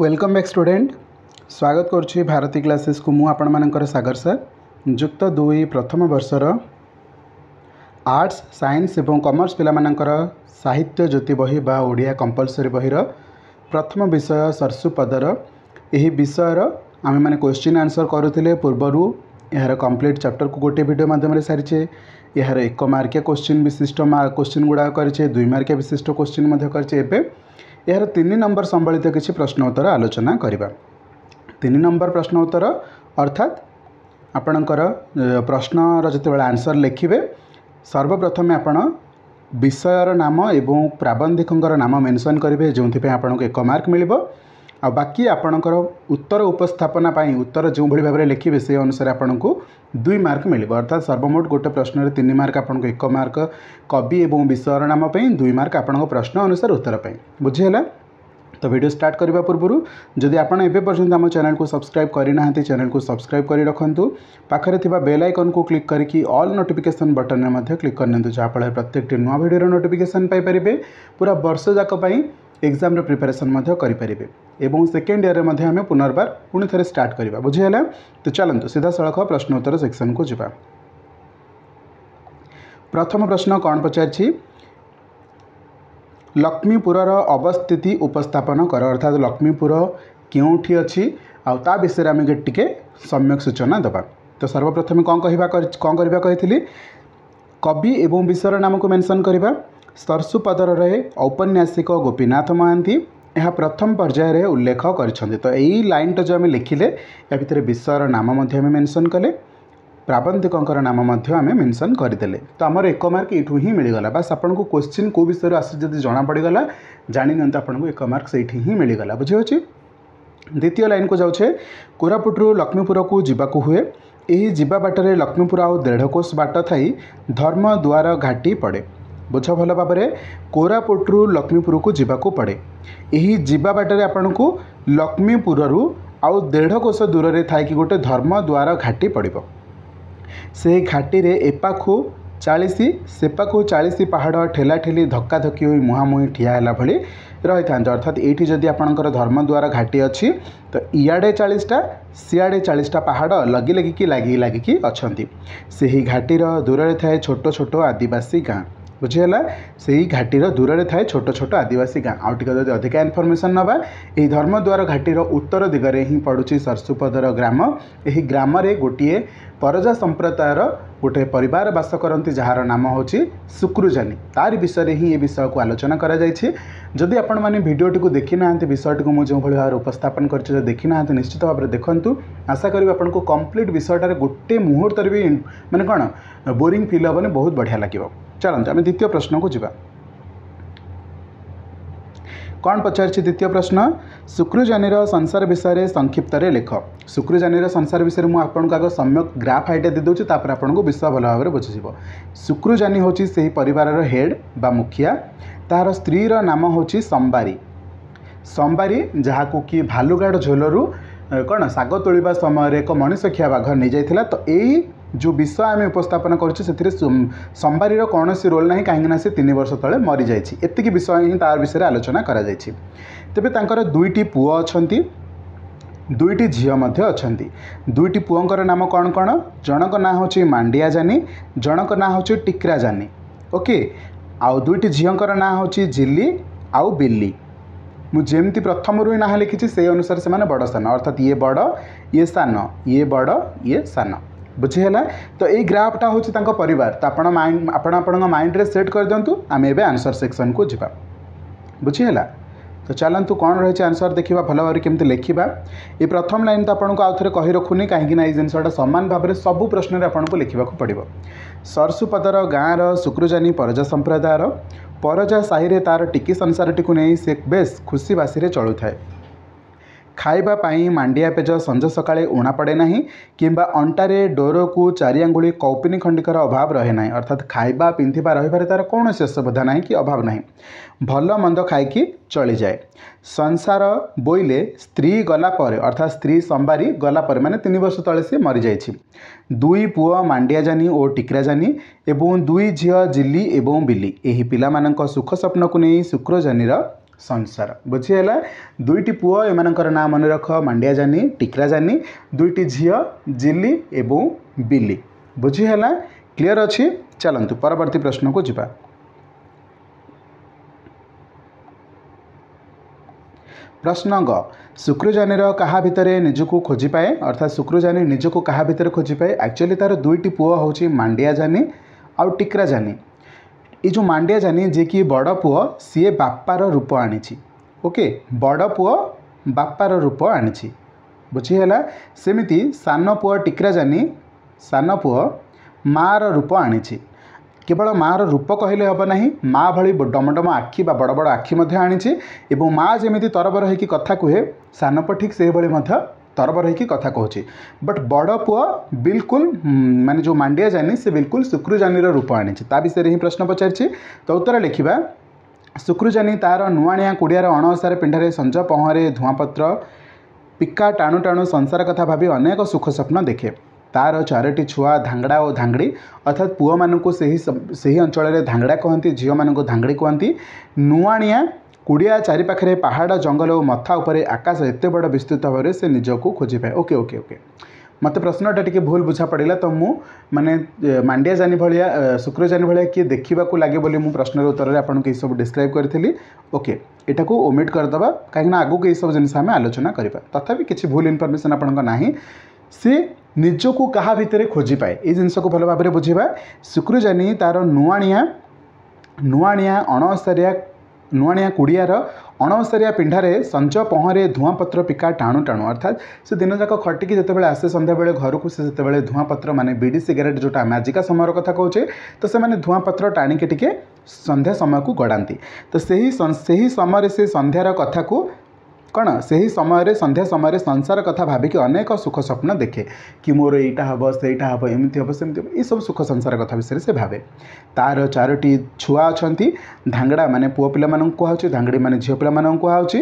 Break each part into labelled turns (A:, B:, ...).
A: welcome व्वलकम ब्याक्टुडेन्ट स्वागत गरु classes को म आपण मेरो सगर सर जुक्त दुई प्रथम वर्ष र आर्टस सयन्सम् कमर्स पान साहित्य ज्योति बही बहििया कम्पलसरी बहिरो प्रथम विषय सरसु पदर यही विषय र आमेन्ट क्वेसन आन्सर गर्ुले पूर्व यहाँ चैप्टर को गोटे भिडियो माध्यमले सारिछे यहाँ एक मर्किया क्वेश्चन विशिष्ट क्वेश्चन गुडा गरिछे दुई मर्किया विशिष्ट क्वश्चिन्छे ए यार तिन नम्बर सम्बलित कि प्रश्न उत्तर आलोचना तिन नम्बर प्रश्न उत्तर अर्थात आपण्ड प्रश्न र जति बेला आन्सर लेख्यो सर्वप्रथम आप विषय नाम एवं प्राबन्धिकर नाम मेनसन गरे जो आर्क मियो आउ बा उत्तर उपस्थना पनि उत्तर जोभरि से अनुसार सिप दुई मार्क मिले अर्थात सर्वमोट गोटे प्रश्न तीन मार्क आप एक मार्क कवि और विश्वर नाम दुई मार्क आप प्रश्न अनुसार उत्तरपाई बुझीगला तो वीडियो स्टार्ट करने पूर्व जदि आप आम चेल को सब्सक्राइब करना चैनल को सब्सक्राइब कर रखुदूँ पाखे थोड़ा बेल आइकन को क्लिक करके अल् नोटिफिकेसन बटन में क्लिक करनी जहाँफल प्रत्येक नुआ भिडर नोटिफिकेसन पारे पूरा वर्ष जाक এক্সাম্র প্রিপারেসন করে এবং সেকেন্ড ইয়ারে আমি পুনর্বার পুঁ থে স্টার্ট করা বুঝিগাল তো চলতু সিধাসলখ প্রশ্নোত্তর সেকশন কু যা প্রথম প্রশ্ন কণ পচারছি লক্ষ্মীপুরর অবস্থিতি উপস্থাপন কর অর্থাৎ লক্ষ্মীপুর কেউঠি অছি आ विषय आम टे सम्यक सूचना देवा तो सर्वप्रथमे कौन कह कौन करवा कही कवि एवं विषय नाम को मेनसन करवा ସର୍ସୁପାଦରରେ ଔପନ୍ୟାସିକ ଗୋପୀନାଥ ମହାନ୍ତି ଏହା ପ୍ରଥମ ପର୍ଯ୍ୟାୟରେ ଉଲ୍ଲେଖ କରିଛନ୍ତି ତ ଏଇ ଲାଇନ୍ଟା ଯେଉଁ ଆମେ ଲେଖିଲେ ଏହା ଭିତରେ ବିଷୟର ନାମ ମଧ୍ୟ ଆମେ ମେନସନ୍ କଲେ ପ୍ରାବନ୍ଧିକଙ୍କର ନାମ ମଧ୍ୟ ଆମେ ମେନସନ୍ କରିଦେଲେ ତ ଆମର ଏକ ମାର୍କ ଏଇଠୁ ହିଁ ମିଳିଗଲା ବାସ୍ ଆପଣଙ୍କୁ କୋଶ୍ଚିନ୍ କେଉଁ ବିଷୟରେ ଆସୁଛି ଯଦି ଜଣାପଡ଼ିଗଲା ଜାଣିନିଅନ୍ତୁ ଆପଣଙ୍କୁ ଏକ ମାର୍କ ସେଇଠି ହିଁ ମିଳିଗଲା ବୁଝିହେଉଛି ଦ୍ୱିତୀୟ ଲାଇନ୍କୁ ଯାଉଛେ କୋରାପୁଟରୁ ଲକ୍ଷ୍ମୀପୁରକୁ ଯିବାକୁ ହୁଏ ଏହି ଯିବା ବାଟରେ ଲକ୍ଷ୍ମୀପୁର ଆଉ ଦେଢ଼ କୋଷ ବାଟ ଥାଇ ଧର୍ମଦ୍ୱାର ଘାଟି ପଡ଼େ ବୁଝ ଭଲ ଭାବରେ କୋରାପୁଟରୁ ଲକ୍ଷ୍ମୀପୁରକୁ ଯିବାକୁ ପଡ଼େ ଏହି ଯିବା ବାଟରେ ଆପଣଙ୍କୁ ଲକ୍ଷ୍ମୀପୁରରୁ ଆଉ ଦେଢ଼ କୋଶ ଦୂରରେ ଥାଇକି ଗୋଟେ ଧର୍ମଦ୍ୱାର ଘାଟି ପଡ଼ିବ ସେହି ଘାଟିରେ ଏପାଖୁ ଚାଳିଶି ସେପାଖୁ ଚାଳିଶି ପାହାଡ଼ ଠେଲାଠେଲି ଧକ୍କାଧକ୍କି ହୋଇ ମୁହାଁମୁହିଁ ଠିଆ ହେଲା ଭଳି ରହିଥାନ୍ତି ଅର୍ଥାତ୍ ଏଇଠି ଯଦି ଆପଣଙ୍କର ଧର୍ମଦ୍ୱାର ଘାଟି ଅଛି ତ ଇଆଡ଼େ ଚାଳିଶଟା ସିଆଡ଼େ ଚାଳିଶଟା ପାହାଡ଼ ଲଗି ଲାଗିକି ଲାଗି ଲାଗିକି ଅଛନ୍ତି ସେହି ଘାଟିର ଦୂରରେ ଥାଏ ଛୋଟ ଛୋଟ ଆଦିବାସୀ ଗାଁ बुझीगला से ही घाटी दूर से थाए छोट छोट आदिवासी गाँ आउट जो अधिका इनफर्मेसन ना यही धर्मद्वार घाटी उत्तर दिगरे हिं पड़ू सरसुपदर ग्राम यही ग्राम से गोटे परजा संप्रदायर गोटे पर बास करती जार नाम हो सुक्रुजानी तार विषय ही ये विषय को आलोचना करदी आपण देखी ना विषय को मुझे जो भाव उपस्थापन कर देखी ना निश्चित भाव देखु आशा करी कम्प्लीट विषयटार गोटे मुहूर्त भी मैंने कौन बोरींग फिल हेनी बहुत बढ़िया लगे ଚାଲନ୍ତୁ ଆମେ ଦ୍ୱିତୀୟ ପ୍ରଶ୍ନକୁ ଯିବା କ'ଣ ପଚାରିଛି ଦ୍ୱିତୀୟ ପ୍ରଶ୍ନ ଶୁକ୍ରଜନୀର ସଂସାର ବିଷୟରେ ସଂକ୍ଷିପ୍ତରେ ଲେଖ ଶୁକ୍ରଜନୀର ସଂସାର ବିଷୟରେ ମୁଁ ଆପଣଙ୍କୁ ଆଗ ସମ୍ୟକ ଗ୍ରାଫ୍ ଆଇଡ଼ିଆ ଦେଇଦେଉଛି ତାପରେ ଆପଣଙ୍କୁ ବିଷୟ ଭଲ ଭାବରେ ବୁଝିଯିବ ଶୁକ୍ରଜନୀ ହେଉଛି ସେହି ପରିବାରର ହେଡ଼୍ ବା ମୁଖିଆ ତାହାର ସ୍ତ୍ରୀର ନାମ ହେଉଛି ସମ୍ବାରୀ ସମ୍ବାରୀ ଯାହାକୁ କି ଭାଲୁଗାଡ଼ ଝୋଲରୁ କ'ଣ ଶାଗ ତୋଳିବା ସମୟରେ ଏକ ମଣିଷ ଖିଆ ବାଘ ନେଇଯାଇଥିଲା ତ ଏଇ ଯେଉଁ ବିଷୟ ଆମେ ଉପସ୍ଥାପନ କରୁଛୁ ସେଥିରେ ସମ୍ବାରୀର କୌଣସି ରୋଲ୍ ନାହିଁ କାହିଁକିନା ସେ ତିନି ବର୍ଷ ତଳେ ମରିଯାଇଛି ଏତିକି ବିଷୟ ହିଁ ତାର ବିଷୟରେ ଆଲୋଚନା କରାଯାଇଛି ତେବେ ତାଙ୍କର ଦୁଇଟି ପୁଅ ଅଛନ୍ତି ଦୁଇଟି ଝିଅ ମଧ୍ୟ ଅଛନ୍ତି ଦୁଇଟି ପୁଅଙ୍କର ନାମ କ'ଣ କ'ଣ ଜଣଙ୍କ ନାଁ ହେଉଛି ମାଣ୍ଡିଆ ଜାନି ଜଣଙ୍କ ନାଁ ହେଉଛି ଟିକ୍ରା ଜାନି ଓକେ ଆଉ ଦୁଇଟି ଝିଅଙ୍କର ନାଁ ହେଉଛି ଝିଲି ଆଉ ବିଲି ମୁଁ ଯେମିତି ପ୍ରଥମରୁ ହିଁ ନାଁ ଲେଖିଛି ସେଇ ଅନୁସାରେ ସେମାନେ ବଡ଼ ସାନ ଅର୍ଥାତ୍ ଇଏ ବଡ଼ ଇଏ ସାନ ଇଏ ବଡ଼ ଇଏ ସାନ बुझीगला तो यही ग्राफ्टा हूँ पर माइंड में सेट कर दिंतु आम एवं आंसर सेक्शन को जी बुझीगला तो चलतु कौन रही आंसर देखा भल भाव केमी लिखा ये प्रथम लाइन तो आपको आउ थे कही रखुनि कहीं जिनसा सामान भाव में सब प्रश्न आपको लिखा पड़ो सरसुपदर गाँव रुक्रजानी परजा संप्रदायर परजा साहि तार टिकी संसार टी नहीं से बेस खुशीवासी चलु थाए खाइबा खाइ माया पेज सञ्ज सकाले उडे नै कम्बा को डोरको चारिआङु कौपिन खण्डिकर अभाव रहे नर्थात् खा पिन्थे र तर कसै असुविधा नै कि अभाव नै भल मन्द चली चलिए संसार बोले स्त्री गला अर्थात स्त्री सम्बारी गलापे तिन वर्ष तलसि मरि पु जानी ओ टिकराजानी एुई झियो जिम्मेवारी बेलि पिला सुख स्वप्न को शुक्र शुक्रजानिर ସଂସାର ବୁଝିହେଲା ଦୁଇଟି ପୁଅ ଏମାନଙ୍କର ନାଁ ମନେ ରଖ ମାଣ୍ଡିଆ ଜାନି ଟିକରା ଜାନି ଦୁଇଟି ଝିଅ ଜିଲି ଏବଂ ବିଲି ବୁଝିହେଲା କ୍ଲିଅର୍ ଅଛି ଚାଲନ୍ତୁ ପରବର୍ତ୍ତୀ ପ୍ରଶ୍ନକୁ ଯିବା ପ୍ରଶ୍ନ ଗ ଶୁକ୍ରଜାନିର କାହା ଭିତରେ ନିଜକୁ ଖୋଜିପାଏ ଅର୍ଥାତ୍ ଶୁକ୍ରଜାନି ନିଜକୁ କାହା ଭିତରେ ଖୋଜିପାଏ ଆକ୍ଚୁଆଲି ତା'ର ଦୁଇଟି ପୁଅ ହେଉଛି ମାଣ୍ଡିଆ ଜାନି ଆଉ ଟିକରା ଜାନି ଏ ଯେଉଁ ମାଣ୍ଡିଆ ଯାନି ଯିଏକି ବଡ଼ ପୁଅ ସିଏ ବାପାର ରୂପ ଆଣିଛି ଓକେ ବଡ଼ ପୁଅ ବାପାର ରୂପ ଆଣିଛି ବୁଝିହେଲା ସେମିତି ସାନ ପୁଅ ଟିକରା ଯାନି ସାନ ପୁଅ ମାଆର ରୂପ ଆଣିଛି କେବଳ ମାଆର ରୂପ କହିଲେ ହେବ ନାହିଁ ମା ଭଳି ଡମଡମ ଆଖି ବା ବଡ଼ ବଡ଼ ଆଖି ମଧ୍ୟ ଆଣିଛି ଏବଂ ମା ଯେମିତି ତରବର ହେଇକି କଥା କୁହେ ସାନ ପୁଅ ଠିକ୍ ସେହିଭଳି ମଧ୍ୟ तरब रही कथ कह बट बड़ पु बिल्कुल मानने हम्म, जो मांडिया जानी से बिल्कुल शुक्रजानी रूप आनी विषय ही प्रश्न पचार तो उत्तर लिखा शुक्रजानी तार नुआणिया कूड़िया अणअसार पिंडे संज पहरे धूआपत्र पिका टाणु टाणु संसार कथा भाभी अनेक सुख स्वप्न देखे तार चारोटी छुआ धांगड़ा और धांगड़ी अर्थात पुह मान से ही अंचल धांगड़ा कहते झी मान धांगड़ी कहती नुआणिया କୁଡ଼ିଆ ଚାରିପାଖରେ ପାହାଡ଼ ଜଙ୍ଗଲ ଓ ମଥା ଉପରେ ଆକାଶ ଏତେ ବଡ଼ ବିସ୍ତୃତ ଭାବରେ ସେ ନିଜକୁ ଖୋଜିପାଏ ଓକେ ଓକେ ଓକେ ମୋତେ ପ୍ରଶ୍ନଟା ଟିକେ ଭୁଲ ବୁଝା ପଡ଼ିଲା ତ ମୁଁ ମାନେ ମାଣ୍ଡିଆ ଯାନି ଭଳିଆ ଶୁକ୍ରଯାନି ଭଳିଆ କିଏ ଦେଖିବାକୁ ଲାଗେ ବୋଲି ମୁଁ ପ୍ରଶ୍ନର ଉତ୍ତରରେ ଆପଣଙ୍କୁ ଏଇସବୁ ଡିସ୍କ୍ରାଇବ୍ କରିଥିଲି ଓକେ ଏଟାକୁ ଓମିଟ୍ କରିଦେବା କାହିଁକିନା ଆଗକୁ ଏଇସବୁ ଜିନିଷ ଆମେ ଆଲୋଚନା କରିବା ତଥାପି କିଛି ଭୁଲ ଇନଫର୍ମେସନ୍ ଆପଣଙ୍କ ନାହିଁ ସେ ନିଜକୁ କାହା ଭିତରେ ଖୋଜିପାଏ ଏଇ ଜିନିଷକୁ ଭଲ ଭାବରେ ବୁଝିବା ଶୁକ୍ରଯାନି ତା'ର ନୂଆଣିଆ ନୂଆଣିଆ ଅଣଓସାରିଆ नुआणिया कुड़ियार अणसरिया पिंडारे संच पहरे धूआपत्र पिका टाणु टाणु अर्थात से दिन जाक खटिकी जो आसे सन्या बेले घर को सीते धूआपत्र मानते बीड़ी सिगरेट जोटा मैजिका समय कथ कहे तो, तो से धूआपत्र टाणिके टे सन्ध्या समय को गड़ाती तो से ही समय से सन्धार कथ को କ'ଣ ସେହି ସମୟରେ ସନ୍ଧ୍ୟା ସମୟରେ ସଂସାର କଥା ଭାବିକି ଅନେକ ସୁଖ ସ୍ୱପ୍ନ ଦେଖେ କି ମୋର ଏଇଟା ହେବ ସେଇଟା ହେବ ଏମିତି ହେବ ସେମିତି ହେବ ଏସବୁ ସୁଖ ସଂସାର କଥା ବିଷୟରେ ସେ ଭାବେ ତା'ର ଚାରୋଟି ଛୁଆ ଅଛନ୍ତି ଧାଙ୍ଗଡ଼ା ମାନେ ପୁଅ ପିଲାମାନଙ୍କୁ କୁହାହେଉଛି ଧାଙ୍ଗଡ଼ିମାନେ ଝିଅ ପିଲାମାନଙ୍କୁ କୁହାହେଉଛି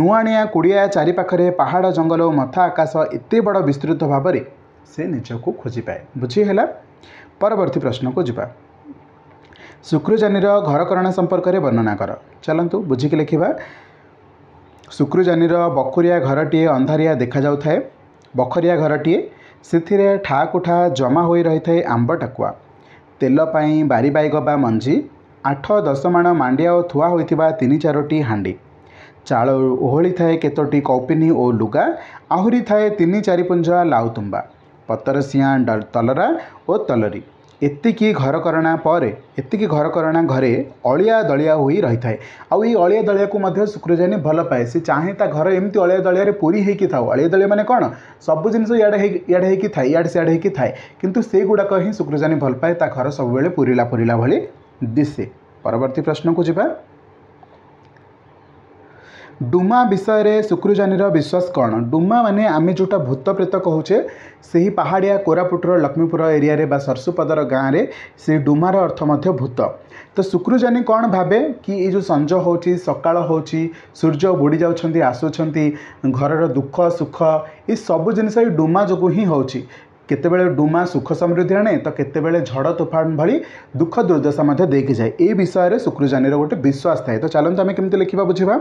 A: ନୂଆଣିଆ କୁଡ଼ିଆ ଚାରିପାଖରେ ପାହାଡ଼ ଜଙ୍ଗଲ ଓ ମଥା ଆକାଶ ଏତେ ବଡ଼ ବିସ୍ତୃତ ଭାବରେ ସେ ନିଜକୁ ଖୋଜିପାଏ ବୁଝିହେଲା ପରବର୍ତ୍ତୀ ପ୍ରଶ୍ନକୁ ଯିବା ଶୁକ୍ରଜାନିର ଘରକରଣା ସମ୍ପର୍କରେ ବର୍ଣ୍ଣନା କର ଚାଲନ୍ତୁ ବୁଝିକି ଲେଖିବା ଶୁକ୍ରଜାନୀର ବଖୁରିଆ ଘରଟିଏ ଅନ୍ଧାରିଆ ଦେଖାଯାଉଥାଏ ବଖରିଆ ଘରଟିଏ ସେଥିରେ ଠା କୁଠା ଜମା ହୋଇ ରହିଥାଏ ଆମ୍ବ ଟାକୁଆ ତେଲ ପାଇଁ ବାରିବାଇଗ ବା ମଞ୍ଜି ଆଠ ଦଶମାଣ ମାଣ୍ଡିଆ ଓ ଥୁଆ ହୋଇଥିବା ତିନି ଚାରୋଟି ହାଣ୍ଡି ଚାଳ ଓହଳିଥାଏ କେତୋଟି କୌପିନି ଓ ଲୁଗା ଆହୁରି ଥାଏ ତିନି ଚାରିପୁଞ୍ଜ ଲାଉତୁମ୍ବା ପତରସିଆଁ ତଲରା ଓ ତଲରୀ एति घर करना पर घर करना घरे अलिया दलिया हो रही है आई अलिया दलिया को शुक्रजयन भल पाए सी चाहे ता घर एमती अलिया दलिया पूरी होती था अलिया दलिया मैंने कौन सब जिन इे थाए इे सियाड़े थाए कि से ही शुक्रजानी भल पाए घर सब पूरला पूरला भि दिशे परवर्त प्रश्न को जी ডুমা বিষয়ে শুক্রজানীর বিশ্বাস କ'ଣ ডুমা মানে আমি ଯେଉଁଟା ଭୂତ ପ୍ରେତ କହୁଛେ ସେହି ପାହାଡ଼ିଆ କୋରାପୁଟର ଲକ୍ଷ୍ମୀପୁର ଏରିଆରେ ବା ସରସୁପଦର ଗାଁରେ ସେ ଡୁମାର ଅର୍ଥ ମଧ୍ୟ ଭୂତ ତ ଶୁକ୍ରଜାନୀ କ'ଣ ଭାବେ କି ଏଇ ଯେଉଁ ସଞ୍ଜ ହେଉଛି ସକାଳ ହେଉଛି ସୂର୍ଯ୍ୟ ବୁଡ଼ି ଯାଉଛନ୍ତି ଆସୁଛନ୍ତି ଘରର ଦୁଃଖ ସୁଖ ଏସବୁ ଜିନିଷ ଏଇ ଡୁମା ଯୋଗୁଁ ହିଁ ହେଉଛି केते बेले डुमा सुख समृद्धि आएँ त केतवेले झड तोफान भुख दुर्दशामा विषयले शुक्रजानी र गोटे विश्वास तो थाहा त चान्त लेखेको बुझा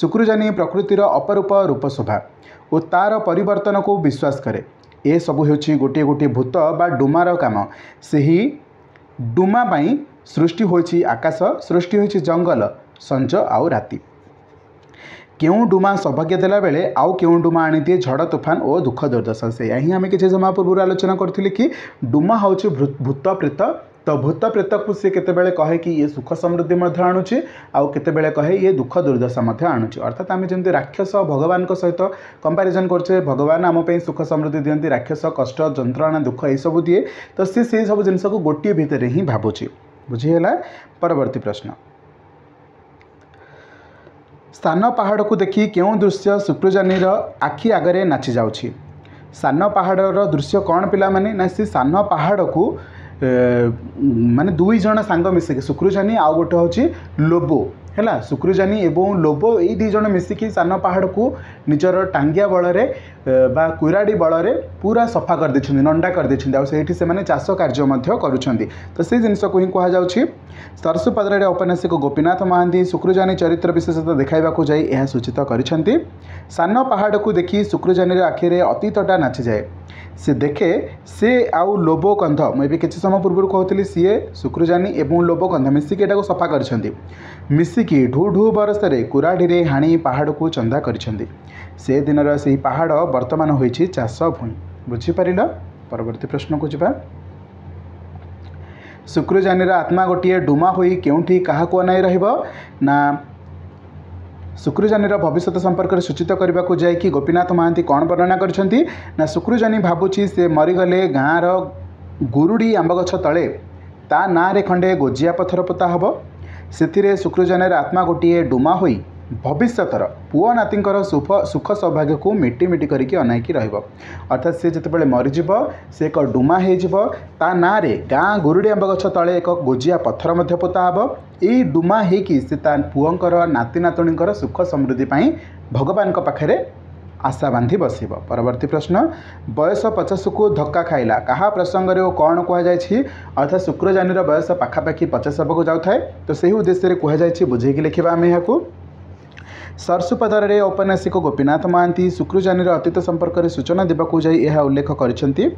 A: शुक्रजानी प्रकृति रो अपरूप रूप शोभा परिवर्तन को विश्वास करे ए सब होछि गोटे गोटे भूत वा डुमार काम सेही डुमा सृष्टि होछि आकाश सृष्टि होछि जंगल सञ्ज आउ राती କେଉଁ ଡୁମା ସୌଭାଗ୍ୟ ଦେଲାବେଳେ ଆଉ କେଉଁ ଡୁମା ଆଣିଦିଏ ଝଡ଼ ତୁଫାନ ଓ ଦୁଃଖ ଦୁର୍ଦ୍ଦଶା ସେଇଆ ହିଁ ଆମେ କିଛି ସମୟ ପୂର୍ବରୁ ଆଲୋଚନା କରିଥିଲେ କି ଡୁମା ହେଉଛି ଭୂତ ପ୍ରେତ ତ ଭୂତ ପ୍ରେତକୁ ସେ କେତେବେଳେ କହେ କି ଇଏ ସୁଖ ସମୃଦ୍ଧି ମଧ୍ୟ ଆଣୁଛି ଆଉ କେତେବେଳେ କହେ ଇଏ ଦୁଃଖ ଦୁର୍ଦ୍ଦଶା ମଧ୍ୟ ଆଣୁଛି ଅର୍ଥାତ୍ ଆମେ ଯେମିତି ରାକ୍ଷସ ଭଗବାନଙ୍କ ସହିତ କମ୍ପାରିଜନ୍ କରୁଛେ ଭଗବାନ ଆମ ପାଇଁ ସୁଖ ସମୃଦ୍ଧି ଦିଅନ୍ତି ରାକ୍ଷସ କଷ୍ଟ ଯନ୍ତ୍ରଣା ଦୁଃଖ ଏସବୁ ଦିଏ ତ ସେ ସେଇ ସବୁ ଜିନିଷକୁ ଗୋଟିଏ ଭିତରେ ହିଁ ଭାବୁଛି ବୁଝିହେଲା ପରବର୍ତ୍ତୀ ପ୍ରଶ୍ନ ସାନ ପାହାଡ଼କୁ ଦେଖି କେଉଁ ଦୃଶ୍ୟ ଶୁକ୍ରଜାନୀର ଆଖି ଆଗରେ ନାଚି ଯାଉଛି ସାନ ପାହାଡ଼ର ଦୃଶ୍ୟ କ'ଣ ପିଲାମାନେ ନା ସେ ସାନ ପାହାଡ଼କୁ ମାନେ ଦୁଇ ଜଣ ସାଙ୍ଗ ମିଶିକି ଶୁକ୍ରୁଜାନି ଆଉ ଗୋଟେ ହେଉଛି ଲୋବୋ ହେଲା ଶୁକ୍ରୁଜାନି ଏବଂ ଲୋବୋ ଏଇ ଦୁଇ ଜଣ ମିଶିକି ସାନ ପାହାଡ଼କୁ ନିଜର ଟାଙ୍ଗିଆ ବଳରେ ବା କୁରାଡ଼ି ବଳରେ ପୁରା ସଫା କରିଦେଇଛନ୍ତି ନଣ୍ଡା କରିଦେଇଛନ୍ତି ଆଉ ସେଇଠି ସେମାନେ ଚାଷ କାର୍ଯ୍ୟ ମଧ୍ୟ କରୁଛନ୍ତି ତ ସେଇ ଜିନିଷକୁ ହିଁ କୁହାଯାଉଛି ସରସୁପଦରାରେ ଔପନ୍ୟାସିକ ଗୋପୀନାଥ ମହାନ୍ତି ଶୁକ୍ରୁଜାନି ଚରିତ୍ର ବିଶେଷତା ଦେଖାଇବାକୁ ଯାଇ ଏହା ସୂଚିତ କରିଛନ୍ତି ସାନ ପାହାଡ଼କୁ ଦେଖି ଶୁକ୍ରୁଜାନିର ଆଖିରେ ଅତୀତଟା ନାଚିଯାଏ ସେ ଦେଖେ ସେ ଆଉ ଲୋବ କନ୍ଧ ମୁଁ ଏବେ କିଛି ସମୟ ପୂର୍ବରୁ କହୁଥିଲି ସିଏ ଶୁକ୍ରଜାନି ଏବଂ ଲୋବ କନ୍ଧ ମିଶିକି ଏଟାକୁ ସଫା କରିଛନ୍ତି ମିଶିକି ଢୁ ଢୁ ବରଷରେ କୁରାଢ଼ିରେ ହାଣି ପାହାଡ଼କୁ ଚନ୍ଦା କରିଛନ୍ତି ସେ ଦିନର ସେହି ପାହାଡ଼ ବର୍ତ୍ତମାନ ହୋଇଛି ଚାଷ ଭୂଇଁ ବୁଝିପାରିଲ ପରବର୍ତ୍ତୀ ପ୍ରଶ୍ନକୁ ଯିବା ଶୁକ୍ରଜାନିର ଆତ୍ମା ଗୋଟିଏ ଡୁମା ହୋଇ କେଉଁଠି କାହାକୁ ଅନାଇ ରହିବ ନା ଶୁକ୍ରଜାନୀର ଭବିଷ୍ୟତ ସମ୍ପର୍କରେ ସୂଚିତ କରିବାକୁ ଯାଇକି ଗୋପୀନାଥ ମହାନ୍ତି କ'ଣ ବର୍ଣ୍ଣନା କରିଛନ୍ତି ନା ଶୁକ୍ରଜନୀ ଭାବୁଛି ସେ ମରିଗଲେ ଗାଁର ଗୁରୁଡ଼ି ଆମ୍ବ ଗଛ ତଳେ ତା ନାଁରେ ଖଣ୍ଡେ ଗୋଜିଆ ପଥର ପୋତା ହେବ ସେଥିରେ ଶୁକ୍ରଜନୀର ଆତ୍ମା ଗୋଟିଏ ଡୁମା ହୋଇ ଭବିଷ୍ୟତର ପୁଅ ନାତିଙ୍କର ସୁଖ ସୁଖ ସୌଭାଗ୍ୟକୁ ମିଟି ମିଟି କରିକି ଅନାଇକି ରହିବ ଅର୍ଥାତ୍ ସେ ଯେତେବେଳେ ମରିଯିବ ସେ ଏକ ଡୁମା ହେଇଯିବ ତା ନାଁରେ ଗାଁ ଗୁରୁଡ଼ି ଆମ୍ବ ଗଛ ତଳେ ଏକ ଗୋଜିଆ ପଥର ମଧ୍ୟ ପୋତା ହେବ ଏଇ ଡୁମା ହେଇକି ସେ ତା ପୁଅଙ୍କର ନାତି ନାତୁଣୀଙ୍କର ସୁଖ ସମୃଦ୍ଧି ପାଇଁ ଭଗବାନଙ୍କ ପାଖରେ ଆଶା ବାନ୍ଧି ବସିବ ପରବର୍ତ୍ତୀ ପ୍ରଶ୍ନ ବୟସ ପଚାଶକୁ ଧକ୍କା ଖାଇଲା କାହା ପ୍ରସଙ୍ଗରେ ଓ କ'ଣ କୁହାଯାଇଛି ଅର୍ଥାତ୍ ଶୁକ୍ରଜାନୁର ବୟସ ପାଖାପାଖି ପଚାଶ ହେବାକୁ ଯାଉଥାଏ ତ ସେହି ଉଦ୍ଦେଶ୍ୟରେ କୁହାଯାଇଛି ବୁଝେଇକି ଲେଖିବା ଆମେ ଏହାକୁ ସର୍ଷୁପଦରରେ ଔପନ୍ୟାସିକ ଗୋପୀନାଥ ମହାନ୍ତି ଶୁକ୍ରୁଜାନୀର ଅତୀତ ସମ୍ପର୍କରେ ସୂଚନା ଦେବାକୁ ଯାଇ ଏହା ଉଲ୍ଲେଖ କରିଛନ୍ତି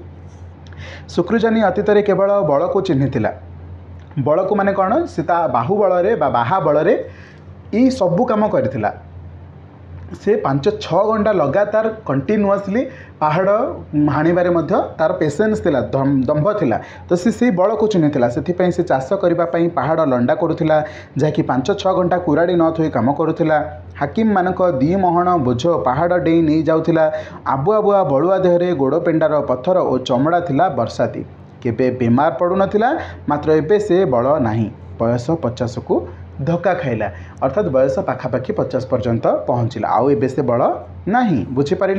A: ଶୁକ୍ରୁଜାନୀ ଅତୀତରେ କେବଳ ବଳକୁ ଚିହ୍ନିଥିଲା ବଳକୁ ମାନେ କ'ଣ ସେ ତା ବାହୁବଳରେ ବା ବାହା ବଳରେ ଏଇ ସବୁ କାମ କରିଥିଲା ସେ ପାଞ୍ଚ ଛଅ ଘଣ୍ଟା ଲଗାତାର କଣ୍ଟିନ୍ୟୁଅସ୍ଲି ପାହାଡ଼ ହାଣିବାରେ ମଧ୍ୟ ତା'ର ପେସେନ୍ସ ଥିଲା ଦମ୍ଭ ଥିଲା ତ ସେ ସେଇ ବଳକୁ ଚିହ୍ନିଥିଲା ସେଥିପାଇଁ ସେ ଚାଷ କରିବା ପାଇଁ ପାହାଡ଼ ଲଣ୍ଡା କରୁଥିଲା ଯାହାକି ପାଞ୍ଚ ଛଅ ଘଣ୍ଟା କୁରାଡ଼ି ନ ଥୋଇ କାମ କରୁଥିଲା ହାକିମ୍ମାନଙ୍କ ଦି ମହଣ ବୋଝ ପାହାଡ଼ ଡେଇଁ ନେଇ ଯାଉଥିଲା ଆବୁଆ ବଳୁଆ ଦେହରେ ଗୋଡ଼ ପେଣ୍ଡାର ପଥର ଓ ଚମଡ଼ା ଥିଲା ବର୍ଷାତି କେବେ ବେମାର ପଡ଼ୁନଥିଲା ମାତ୍ର ଏବେ ସେ ବଳ ନାହିଁ ବୟସ ପଚାଶକୁ धक्का खाला अर्थात बयस पखापाखी पचास पर्यंत पहुँचला आउ ए बड़ ना बुझिपार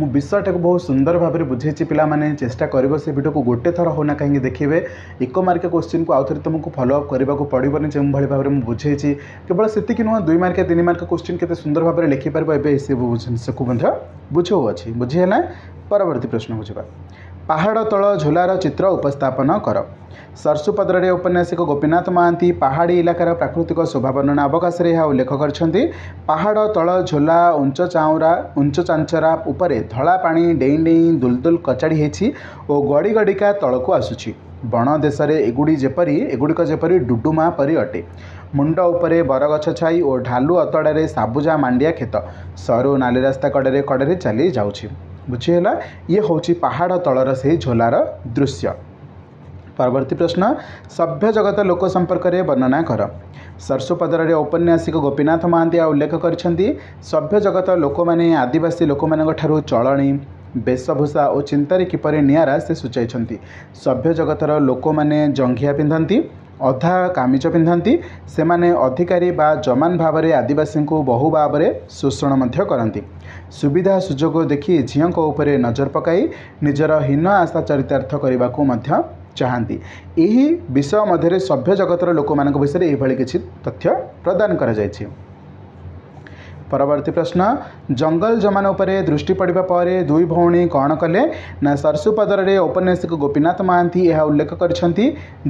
A: मु विषयटा को बहुत सुंदर भाव में बुझे पिला माने चेष्टा कर से भिड को गोटे थर होना कहीं देखिए एक मार्के क्वेश्चन को आउ थे तुमको फलोअप करने को पड़े जो भाई भाव में बुझे केवल से नुह दुई मार्के तीन मार्क क्वेश्चन के सुंदर भाव में लिखिपार एवं जिनस को बुझे अच्छी बुझेना परवर्त प्रश्न बुझा ପାହାଡ଼ ତଳ ଝୁଲାର ଚିତ୍ର ଉପସ୍ଥାପନ କର ସରସୁପଦ୍ରରେ ଉପନ୍ୟାସିକ ଗୋପୀନାଥ ମହାନ୍ତି ପାହାଡ଼ି ଇଲାକାର ପ୍ରାକୃତିକ ଶୋଭାବର୍ଣ୍ଣନା ଅବକାଶରେ ଏହା ଉଲ୍ଲେଖ କରିଛନ୍ତି ପାହାଡ଼ ତଳ ଝୁଲା ଉଞ୍ଚ ଚାଉଁରା ଉଞ୍ଚ ଚାଞ୍ଚରା ଉପରେ ଧଳା ପାଣି ଡେଇଁ ଡେଇଁ ଦୁଲଦୁଲ କଚାଡ଼ି ହୋଇଛି ଓ ଗଡ଼ିଗଡ଼ିକା ତଳକୁ ଆସୁଛି ବଣ ଦେଶରେ ଏଗୁଡ଼ି ଯେପରି ଏଗୁଡ଼ିକ ଯେପରି ଡୁଡ଼ୁମା ପରି ଅଟେ ମୁଣ୍ଡ ଉପରେ ବରଗଛ ଛାଇ ଓ ଢାଲୁ ଅତଡ଼ାରେ ସାବୁଜା ମାଣ୍ଡିଆ କ୍ଷେତ ସରୁ ନାଲି ରାସ୍ତା କଡ଼ରେ କଡ଼ରେ ଚାଲି ଯାଉଛି ବୁଝିହେଲା ଇଏ ହେଉଛି ପାହାଡ଼ ତଳର ସେହି ଝୋଲାର ଦୃଶ୍ୟ ପରବର୍ତ୍ତୀ ପ୍ରଶ୍ନ ସଭ୍ୟ ଜଗତ ଲୋକ ସମ୍ପର୍କରେ ବର୍ଣ୍ଣନା କର ସର୍ଷପଦରରେ ଔପନ୍ୟାସିକ ଗୋପୀନାଥ ମହାନ୍ତିଆ ଉଲ୍ଲେଖ କରିଛନ୍ତି ସଭ୍ୟ ଜଗତ ଲୋକମାନେ ଆଦିବାସୀ ଲୋକମାନଙ୍କଠାରୁ ଚଳଣି ବେଶଭୂଷା ଓ ଚିନ୍ତାରେ କିପରି ନିଆରା ସେ ସୂଚାଇଛନ୍ତି ସଭ୍ୟ ଜଗତର ଲୋକମାନେ ଜଙ୍ଘିଆ ପିନ୍ଧନ୍ତି ଅଧା କାମିଜ ପିନ୍ଧନ୍ତି ସେମାନେ ଅଧିକାରୀ ବା ଯମାନ ଭାବରେ ଆଦିବାସୀଙ୍କୁ ବହୁ ଭାବରେ ଶୋଷଣ ମଧ୍ୟ କରନ୍ତି ସୁବିଧା ସୁଯୋଗ ଦେଖି ଝିଅଙ୍କ ଉପରେ ନଜର ପକାଇ ନିଜର ହୀନ ଆଶା ଚରିତାର୍ଥ କରିବାକୁ ମଧ୍ୟ ଚାହାନ୍ତି ଏହି ବିଷୟ ମଧ୍ୟରେ ସଭ୍ୟ ଜଗତର ଲୋକମାନଙ୍କ ବିଷୟରେ ଏହିଭଳି କିଛି ତଥ୍ୟ ପ୍ରଦାନ କରାଯାଇଛି ପରବର୍ତ୍ତୀ ପ୍ରଶ୍ନ ଜଙ୍ଗଲ ଜମାନ ଉପରେ ଦୃଷ୍ଟି ପଡ଼ିବା ପରେ ଦୁଇ ଭଉଣୀ କ'ଣ କଲେ ନା ସରସୁପଦରରେ ଔପନ୍ୟାସିକ ଗୋପୀନାଥ ମହାନ୍ତି ଏହା ଉଲ୍ଲେଖ କରିଛନ୍ତି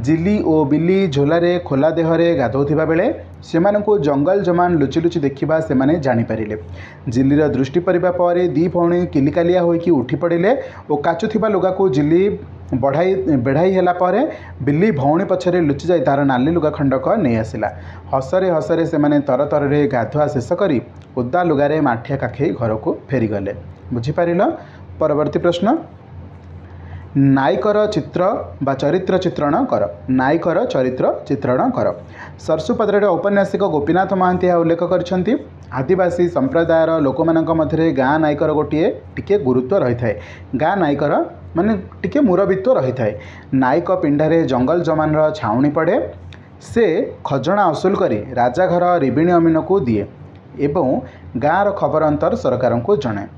A: ଜିଲି ଓ ବିଲି ଝୋଲାରେ ଖୋଲା ଦେହରେ ଗାଧୋଉଥିବା ବେଳେ से जंगल जमान लुचिलुचि देखा से जापर झिली दृष्टि पर दी भौणी किलिकालिया उठी पड़े और काचुवा लुगा को झिली बढ़ाई बेढ़ाई हेलापर बिल्ली भौणी पक्ष लुचि जाए तार नाली लुगा खंडक नहीं आसला हसरे हसरे से तरतर गाधुआ शेष कर उदा लुगारे मठिया काखे घर को फेरीगले बुझिपार परवर्ती प्रश्न ନାୟିକର ଚିତ୍ର ବା ଚରିତ୍ର ଚିତ୍ରଣ କର ନାୟିକର ଚରିତ୍ର ଚିତ୍ରଣ କର ସରସୁପାତ୍ରରେ ଔପନ୍ୟାସିକ ଗୋପୀନାଥ ମହାନ୍ତି ଏହା ଉଲ୍ଲେଖ କରିଛନ୍ତି ଆଦିବାସୀ ସମ୍ପ୍ରଦାୟର ଲୋକମାନଙ୍କ ମଧ୍ୟରେ ଗାଁ ନାୟିକର ଗୋଟିଏ ଟିକିଏ ଗୁରୁତ୍ୱ ରହିଥାଏ ଗାଁ ନାୟିକର ମାନେ ଟିକିଏ ମୁରବିତ୍ୱ ରହିଥାଏ ନାୟିକ ପିଣ୍ଡାରେ ଜଙ୍ଗଲ ଜମାନର ଛାଉଣି ପଡ଼େ ସେ ଖଜଣା ଅସୁଲ କରି ରାଜାଘର ରିବିଣୀ ଅମିନକୁ ଦିଏ ଏବଂ ଗାଁର ଖବର ଅନ୍ତର ସରକାରଙ୍କୁ ଜଣାଏ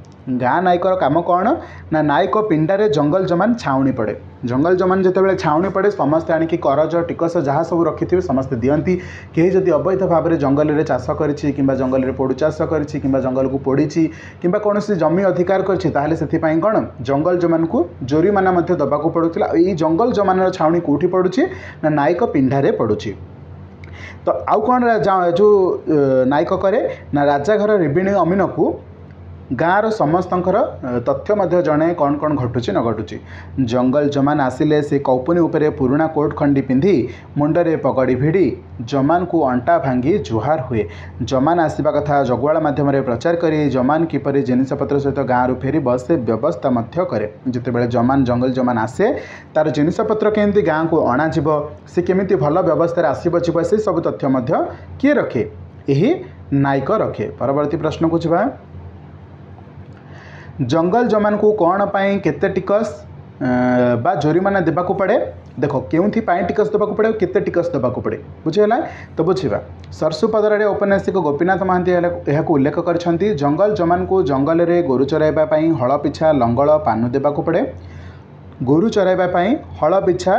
A: ଗାଁ ନାୟକର କାମ କ'ଣ ନା ନାୟକ ପିଣ୍ଡାରେ ଜଙ୍ଗଲ ଜମାନ ଛାଉଣି ପଡ଼େ ଜଙ୍ଗଲ ଜମାନ ଯେତେବେଳେ ଛାଉଣି ପଡ଼େ ସମସ୍ତେ ଆଣିକି କରଜ ଟିକସ ଯାହା ସବୁ ରଖିଥିବେ ସମସ୍ତେ ଦିଅନ୍ତି କେହି ଯଦି ଅବୈଧ ଭାବରେ ଜଙ୍ଗଲରେ ଚାଷ କରିଛି କିମ୍ବା ଜଙ୍ଗଲରେ ପୋଡ଼ୁ ଚାଷ କରିଛି କିମ୍ବା ଜଙ୍ଗଲକୁ ପୋଡ଼ିଛି କିମ୍ବା କୌଣସି ଜମି ଅଧିକାର କରିଛି ତାହେଲେ ସେଥିପାଇଁ କ'ଣ ଜଙ୍ଗଲ ଜମାନକୁ ଜୋରିମାନା ମଧ୍ୟ ଦେବାକୁ ପଡ଼ୁଥିଲା ଆଉ ଏଇ ଜଙ୍ଗଲ ଜମାନର ଛାଉଣି କେଉଁଠି ପଡ଼ୁଛି ନା ନାୟକ ପିଣ୍ଡାରେ ପଡ଼ୁଛି ତ ଆଉ କ'ଣ ଯେଉଁ ନାୟକ କରେ ନା ରାଜାଘର ରେଭିନ୍ୟୁ ଅମିନକୁ ଗାଁର ସମସ୍ତଙ୍କର ତଥ୍ୟ ମଧ୍ୟ ଜଣାଏ କ'ଣ କ'ଣ ଘଟୁଛି ନ ଘଟୁଛି ଜଙ୍ଗଲ ଜମାନ ଆସିଲେ ସେ କୌପୁନୀ ଉପରେ ପୁରୁଣା କୋଟ୍ ଖଣ୍ଡି ପିନ୍ଧି ମୁଣ୍ଡରେ ପଗଡ଼ି ଭିଡ଼ି ଜମାନକୁ ଅଣ୍ଟା ଭାଙ୍ଗି ଜୁହାର ହୁଏ ଜମାନ ଆସିବା କଥା ଜଗୁଆଳ ମାଧ୍ୟମରେ ପ୍ରଚାର କରି ଜମାନ କିପରି ଜିନିଷପତ୍ର ସହିତ ଗାଁରୁ ଫେରିବ ସେ ବ୍ୟବସ୍ଥା ମଧ୍ୟ କରେ ଯେତେବେଳେ ଜମାନ ଜଙ୍ଗଲ ଜମାନ ଆସେ ତା'ର ଜିନିଷପତ୍ର କେମିତି ଗାଁକୁ ଅଣାଯିବ ସେ କେମିତି ଭଲ ବ୍ୟବସ୍ଥାରେ ଆସିବ ଯିବ ସେସବୁ ତଥ୍ୟ ମଧ୍ୟ କିଏ ରଖେ ଏହି ନାୟକ ରଖେ ପରବର୍ତ୍ତୀ ପ୍ରଶ୍ନକୁ ଯିବା ଜଙ୍ଗଲ ଜମାନକୁ କ'ଣ ପାଇଁ କେତେ ଟିକସ ବା ଜୋରିମାନା ଦେବାକୁ ପଡ଼େ ଦେଖ କେଉଁଥିପାଇଁ ଟିକସ ଦେବାକୁ ପଡ଼େ ଆଉ କେତେ ଟିକସ ଦେବାକୁ ପଡ଼େ ବୁଝିଗଲା ତ ବୁଝିବା ସରସୁପଦରରେ ଔପନ୍ୟାସିକ ଗୋପୀନାଥ ମହାନ୍ତି ଏହାକୁ ଉଲ୍ଲେଖ କରିଛନ୍ତି ଜଙ୍ଗଲ ଜମାନକୁ ଜଙ୍ଗଲରେ ଗୋରୁ ଚରାଇବା ପାଇଁ ହଳ ପିଛା ଲଙ୍ଗଳ ପାନୁ ଦେବାକୁ ପଡ଼େ ଗୋରୁ ଚରାଇବା ପାଇଁ ହଳ ପିଛା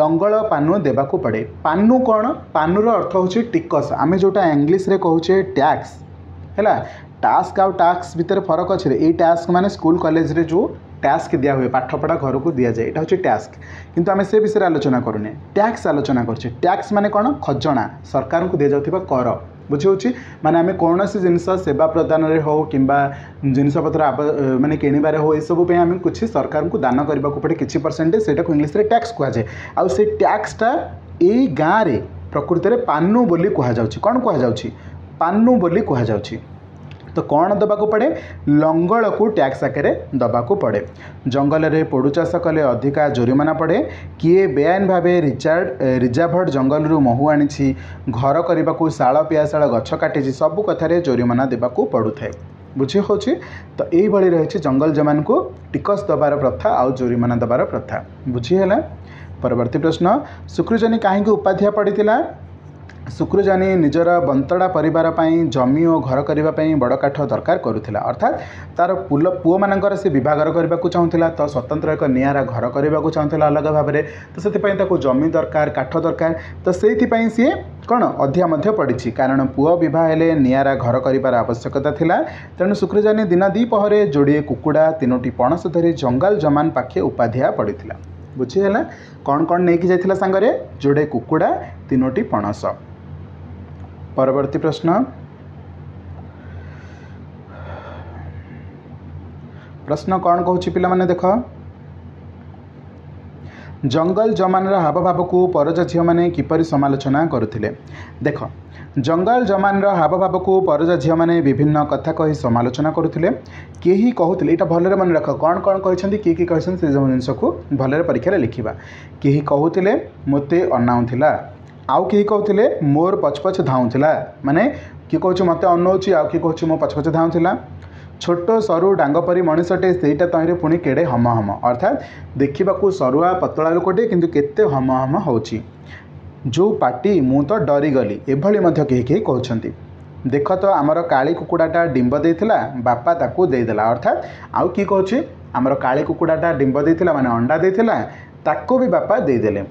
A: ଲଙ୍ଗଳ ପାନୁ ଦେବାକୁ ପଡ଼େ ପାନୁ କ'ଣ ପାନୁର ଅର୍ଥ ହେଉଛି ଟିକସ ଆମେ ଯେଉଁଟା ଇଂଲିଶରେ କହୁଛେ ଟ୍ୟାକ୍ସ है टास्क आउ टास्क भितर फरक अच्छे ये टास्क मैंने स्कूल कलेज जो टास्क दिया हुए पाठपढ़ा घर को दि जाए यहाँ हूँ टास्क कितु आम से विषय आलोचना करूने टैक्स आलोचना करे टैक्स मैंने कौन खजना सरकार को दि जाऊ कर बुझे मैंने आम कौन सी जिनस सेवा प्रदान में हो कि जिनसपत मानने किणवे हो युवप कुछ सरकार को दान करने को पड़े किसी परसेंटेज से इंग्लीश में टैक्स कह जाए आ टैक्सटा यही गाँव में प्रकृति में पानु बोली कौन कह ପାନୁ ବୋଲି କୁହାଯାଉଛି ତ କ'ଣ ଦେବାକୁ ପଡ଼େ ଲଙ୍ଗଳକୁ ଟ୍ୟାକ୍ସ ଆକାରରେ ଦେବାକୁ ପଡ଼େ ଜଙ୍ଗଲରେ ପୋଡ଼ୁ ଚାଷ କଲେ ଅଧିକା ଜୋରିମାନା ପଡ଼େ କିଏ ବେଆଇନ ଭାବେ ରିଚାର୍ଡ଼ ରିଜର୍ଭଡ଼ ଜଙ୍ଗଲରୁ ମହୁ ଆଣିଛି ଘର କରିବାକୁ ଶାଳ ପିଆଶାଳ ଗଛ କାଟିଛି ସବୁ କଥାରେ ଜୋରିମାନା ଦେବାକୁ ପଡ଼ୁଥାଏ ବୁଝି ହେଉଛି ତ ଏଇଭଳି ରହିଛି ଜଙ୍ଗଲ ଜମାନଙ୍କୁ ଟିକସ ଦେବାର ପ୍ରଥା ଆଉ ଜୋରିମାନା ଦେବାର ପ୍ରଥା ବୁଝିହେଲା ପରବର୍ତ୍ତୀ ପ୍ରଶ୍ନ ଶୁକ୍ରଜନୀ କାହିଁକି ଉପାଧ୍ୟା ପଡ଼ିଥିଲା ଶୁକ୍ରଜାନି ନିଜର ବନ୍ତଡ଼ା ପରିବାର ପାଇଁ ଜମି ଓ ଘର କରିବା ପାଇଁ ବଡ଼ କାଠ ଦରକାର କରୁଥିଲା ଅର୍ଥାତ୍ ତା'ର ପୁଲ ପୁଅମାନଙ୍କର ସେ ବିଭାଘର କରିବାକୁ ଚାହୁଁଥିଲା ତ ସ୍ୱତନ୍ତ୍ର ଏକ ନିଆରା ଘର କରିବାକୁ ଚାହୁଁଥିଲା ଅଲଗା ଭାବରେ ତ ସେଥିପାଇଁ ତାକୁ ଜମି ଦରକାର କାଠ ଦରକାର ତ ସେଇଥିପାଇଁ ସିଏ କ'ଣ ଅଧିଆ ମଧ୍ୟ ପଡ଼ିଛି କାରଣ ପୁଅ ବିବାହ ହେଲେ ନିଆରା ଘର କରିବାର ଆବଶ୍ୟକତା ଥିଲା ତେଣୁ ଶୁକ୍ରଜାନି ଦିନ ଦ୍ୱିପହରେ ଯୋଡ଼ିଏ କୁକୁଡ଼ା ତିନୋଟି ପଣସ ଧରି ଜଙ୍ଗାଲ ଜମାନ ପାଖେ ଉପାଧିଆ ପଡ଼ିଥିଲା ବୁଝିହେଲା କ'ଣ କ'ଣ ନେଇକି ଯାଇଥିଲା ସାଙ୍ଗରେ ଯୋଡ଼େ କୁକୁଡ଼ା ତିନୋଟି ପଣସ परवर्ती प्रश्न प्रश्न कौन कह पाने देख जंगल जमान हावभाव को परजा झी मैंने किपर समाचना करुले देख जंगल जमान हावभाव को परजा झी मैंने विभिन्न कथ कही समाचना करुले कहीं कहते यहाँ भल रख कौन कौन कहते किए किए कहते जिनस को भल परीक्षा लिखा कहीं कहते मत अनाऊ आउ किए कहते मोर पचपछ धाऊला मानने किए कौ मत अनौची आउ किए कौ मो पचपछ धाऊला छोट सरु डांग परी मणिषटे से तईरे पुणी केड़े हम हम अर्थात देखा सरुआ पतला लोकटे कितु केम हम हो जो पार्टी मु तो डरीगली एभली कौन देख तो आमर काली कुकुड़ाटा डिंब दे बापा देदेला अर्थात आउ कि कहे आमर काली कुकुड़ाटा डिंब दे मैंने अंडा देखो भी बापा देदेले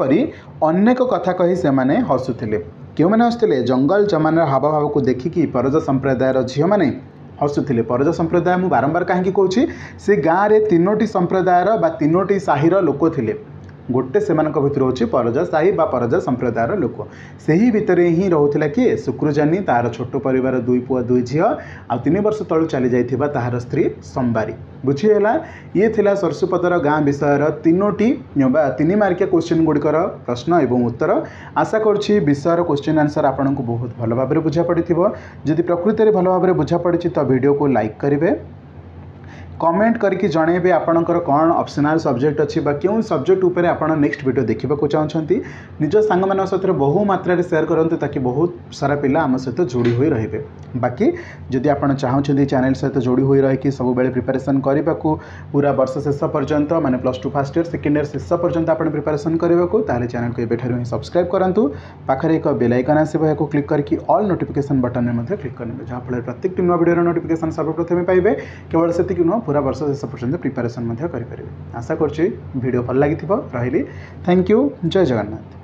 A: परिक हसुले केल जमान हावाभाव देखिक परज सम्प्रदय झिउने हसुले परज सम्प्रदाय म बारम्बार काहीँक गाँ र तिनोट सम्प्रदाय तिनोटी साह्र लोक ଗୋଟେ ସେମାନଙ୍କ ଭିତରୁ ହେଉଛି ପରଜା ସାହି ବା ପରଜା ସମ୍ପ୍ରଦାୟର ଲୋକ ସେହି ଭିତରେ ହିଁ ରହୁଥିଲା କିଏ ଶୁକ୍ରଜାନୀ ତାହାର ଛୋଟ ପରିବାର ଦୁଇ ପୁଅ ଦୁଇ ଝିଅ ଆଉ ତିନି ବର୍ଷ ତଳୁ ଚାଲିଯାଇଥିବା ତାହାର ସ୍ତ୍ରୀ ସମ୍ବାରୀ ବୁଝିହେଲା ଇଏ ଥିଲା ସର୍ସୁପଦର ଗାଁ ବିଷୟର ତିନୋଟି ବା ତିନି ମାର୍କିଆ କୋଶ୍ଚିନ୍ ଗୁଡ଼ିକର ପ୍ରଶ୍ନ ଏବଂ ଉତ୍ତର ଆଶା କରୁଛି ବିଷୟର କୋଶ୍ଚିନ୍ ଆନ୍ସର୍ ଆପଣଙ୍କୁ ବହୁତ ଭଲ ଭାବରେ ବୁଝା ପଡ଼ିଥିବ ଯଦି ପ୍ରକୃତରେ ଭଲ ଭାବରେ ବୁଝା ପଡ଼ିଛି ତ ଭିଡ଼ିଓକୁ ଲାଇକ୍ କରିବେ कमेंट करके जनइबे आपणकर कौन अप्सनाल सब्जेक्ट अच्छी क्यों सब्जेक्ट उपर आपक्स्ट भिड देखा चाहते निज सांग सहित बहु मात्रा सेयार करते ताकि बहुत सारा पिला आम सहित जोड़ी हो रे बाकी जदि आप चाहते चैनल सहित जोड़ी हो रही सब प्रिपेरेसन करने को पूरा वर्ष शेष पर्यंत मैंने plus two first year second year शेष पर्यटन आप प्रिपेरेसन करने चैनल को एवं हम सब्सक्राइब करूँ पाखे एक बेलैकन आसो यह क्लिक करके अल् नोटिकेसन बटन में क्लिक करेंगे फिर प्रत्येक नुआ भिडर नोटिकेसन सर्वप्रथमें पाए केवल से नुह ପୁରା ବର୍ଷ ଶେଷ ପର୍ଯ୍ୟନ୍ତ ପ୍ରିପାରେସନ୍ ମଧ୍ୟ କରିପାରିବେ ଆଶା କରୁଛି ଭିଡ଼ିଓ ଭଲ ଲାଗିଥିବ ରହିଲି ଥ୍ୟାଙ୍କ ୟୁ ଜୟ ଜଗନ୍ନାଥ